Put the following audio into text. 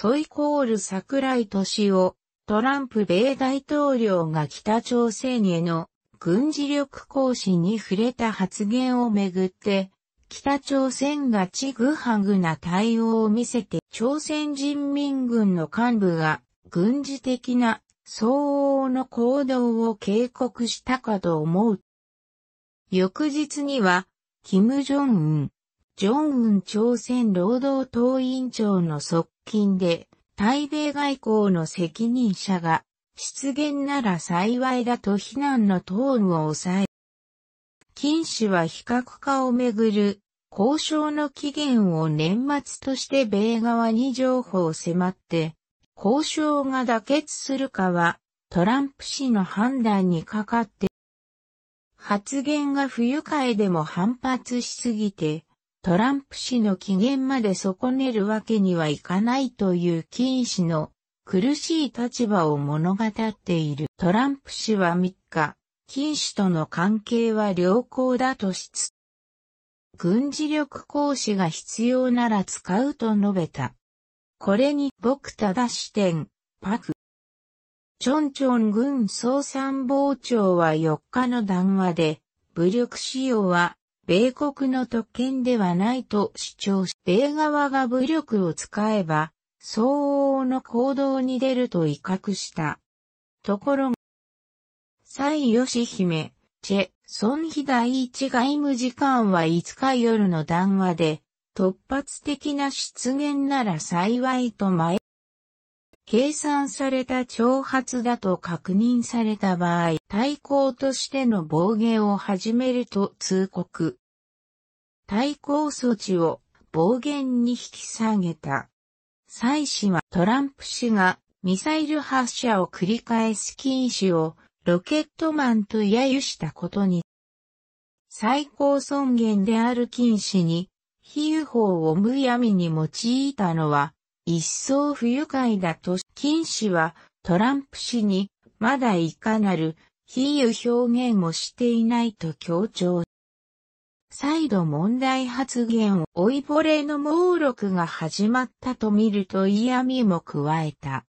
ソイコール桜井敏夫、トランプ米大統領が北朝鮮への軍事力行使に触れた発言をめぐって、北朝鮮がちぐはぐな対応を見せて朝鮮人民軍の幹部が軍事的な相応の行動を警告したかと思う。翌日には、キム・ジョンウン、ジョンウン朝鮮労働党委員長の側近で、対米外交の責任者が、失言なら幸いだと非難のトーンを抑え、金氏は非核化をめぐる交渉の期限を年末として米側に譲歩を迫って、交渉が妥結するかはトランプ氏の判断にかかって、発言が不愉快でも反発しすぎて、トランプ氏の機嫌まで損ねるわけにはいかないという金氏の苦しい立場を物語っている。トランプ氏は3日、金氏との関係は良好だとしつ軍事力行使が必要なら使うと述べた。これに僕ただ視点、パク。チョンチョン軍総参謀長は4日の談話で、武力使用は米国の特権ではないと主張し、米側が武力を使えば、相応の行動に出ると威嚇した。ところが、蔡義姫、チェ、ソンヒ第一外務次官は5日夜の談話で、突発的な出現なら幸いと前計算された挑発だと確認された場合、対抗としての暴言を始めると通告。対抗措置を暴言に引き下げた。蔡氏はトランプ氏がミサイル発射を繰り返す禁止をロケットマンと揶揄したことに、最高尊厳である禁止に、比喩法をむやみに用いたのは、一層不愉快だと、金氏はトランプ氏にまだいかなる比喩表現をしていないと強調。再度問題発言を老いぼれの猛録が始まったと見ると嫌味も加えた。